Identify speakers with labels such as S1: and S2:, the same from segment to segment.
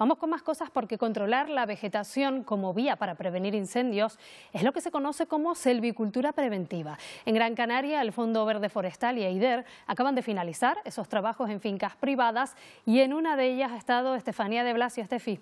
S1: Vamos con más cosas porque controlar la vegetación como vía para prevenir incendios es lo que se conoce como selvicultura preventiva. En Gran Canaria, el Fondo Verde Forestal y EIDER acaban de finalizar esos trabajos en fincas privadas y en una de ellas ha estado Estefanía de Blasio
S2: Estefi.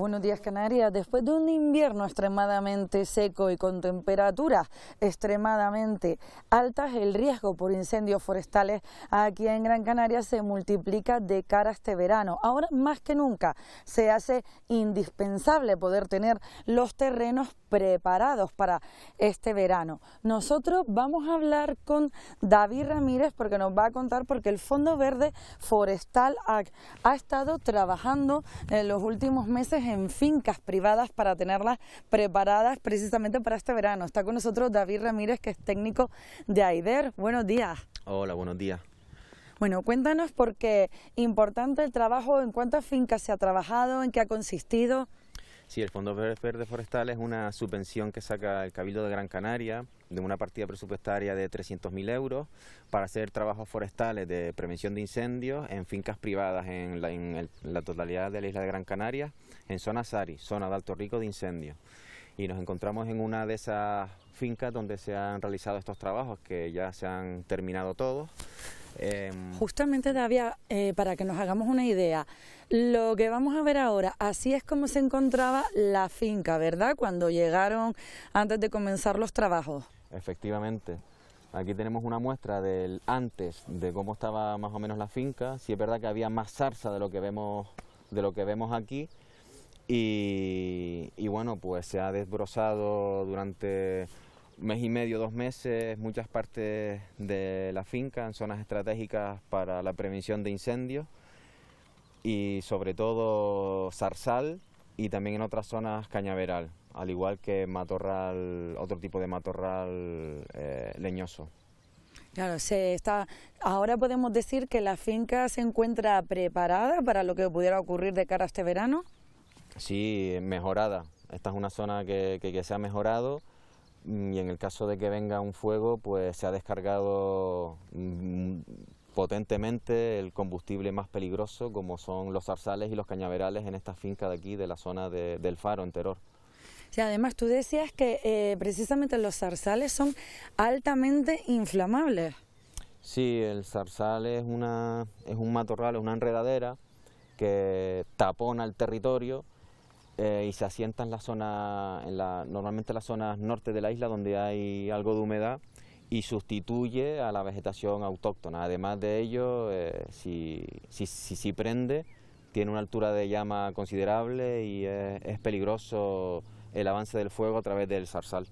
S2: Buenos días Canarias. Después de un invierno extremadamente seco y con temperaturas extremadamente altas, el riesgo por incendios forestales aquí en Gran Canaria se multiplica de cara a este verano. Ahora más que nunca se hace indispensable poder tener los terrenos preparados para este verano. Nosotros vamos a hablar con David Ramírez porque nos va a contar porque el Fondo Verde Forestal ha, ha estado trabajando en los últimos meses en fincas privadas para tenerlas preparadas precisamente para este verano. Está con nosotros David Ramírez, que es técnico de AIDER. Buenos días.
S1: Hola, buenos días.
S2: Bueno, cuéntanos por qué importante el trabajo, en cuántas fincas se ha trabajado, en qué ha consistido.
S1: Sí, el Fondo Verde Forestal es una subvención que saca el Cabildo de Gran Canaria de una partida presupuestaria de 300.000 euros para hacer trabajos forestales de prevención de incendios en fincas privadas en la, totalidad de la isla de Gran Canaria, en zona Sari, zona de alto rico de incendios. Y nos encontramos en una de esas fincas donde se han realizado estos trabajos, que ya se han terminado todos. Em,
S2: Justamente, Davia, eh, para que nos hagamos una idea, lo que vamos a ver ahora, así es como se encontraba la finca, ¿verdad? Cuando llegaron antes de comenzar los trabajos
S1: efectivamente. Aquí tenemos una muestra del antes, de cómo estaba más o menos la finca. Sí es verdad que había más zarza de lo que vemos, de lo que vemos aquí. Y, bueno, pues se ha desbrozado durante un mes y medio, dos meses, muchas partes de la finca en zonas estratégicas para la prevención de incendios y sobre todo zarzal y también en otras zonas cañaveral al igual que matorral, otro tipo de matorral eh, leñoso.
S2: Claro, se está, ahora podemos decir que la finca se encuentra preparada para lo que pudiera ocurrir de cara a este verano.
S1: Sí, mejorada. Esta es una zona que, se ha mejorado mm, y en el caso de que venga un fuego, pues se ha descargado mm, potentemente el combustible más peligroso, como son los zarzales y los cañaverales en esta finca de aquí, de la zona del Faro, en
S2: además tú decías que eh, precisamente los zarzales son altamente inflamables.
S1: Sí, el zarzal es, una, es un matorral, es una enredadera que tapona el territorio eh, y se asienta en la zona, en la, normalmente en las zonas norte de la isla donde hay algo de humedad y sustituye a la vegetación autóctona. Además de ello, eh, si, si, si, prende, tiene una altura de llama considerable y es peligroso el avance del fuego a través del zarzal.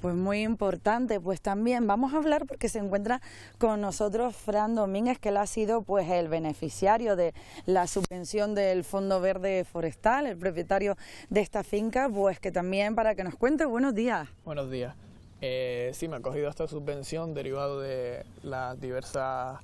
S2: Pues muy importante, pues también vamos a hablar porque se encuentra con nosotros Fran Domínguez, que él ha sido pues el beneficiario de la subvención del Fondo Verde Forestal, el propietario de esta finca, pues que también para que nos cuente, buenos días.
S3: Buenos días. Eh, sí, me ha cogido esta subvención derivado de las diversas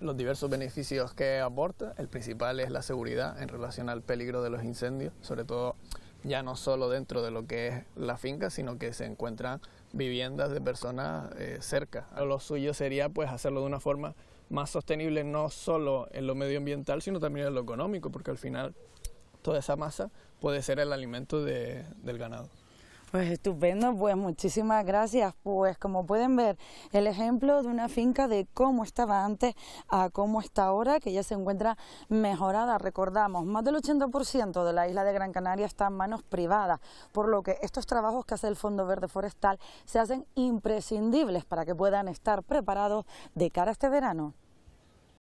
S3: los diversos beneficios que aporta. El principal es la seguridad en relación al peligro de los incendios, sobre todo ya no solo dentro de lo que es la finca, sino que se encuentran viviendas de personas eh, cerca. Lo suyo sería pues hacerlo de una forma más sostenible, no solo en lo medioambiental, sino también en lo económico, porque al final toda esa masa puede ser el alimento del ganado.
S2: Pues estupendo, pues muchísimas gracias. Pues como pueden ver, el ejemplo de una finca de cómo estaba antes a cómo está ahora, que ya se encuentra mejorada. Recordamos, más del 80% de la isla de Gran Canaria está en manos privadas, por lo que estos trabajos que hace el Fondo Verde Forestal se hacen imprescindibles para que puedan estar preparados de cara a este verano.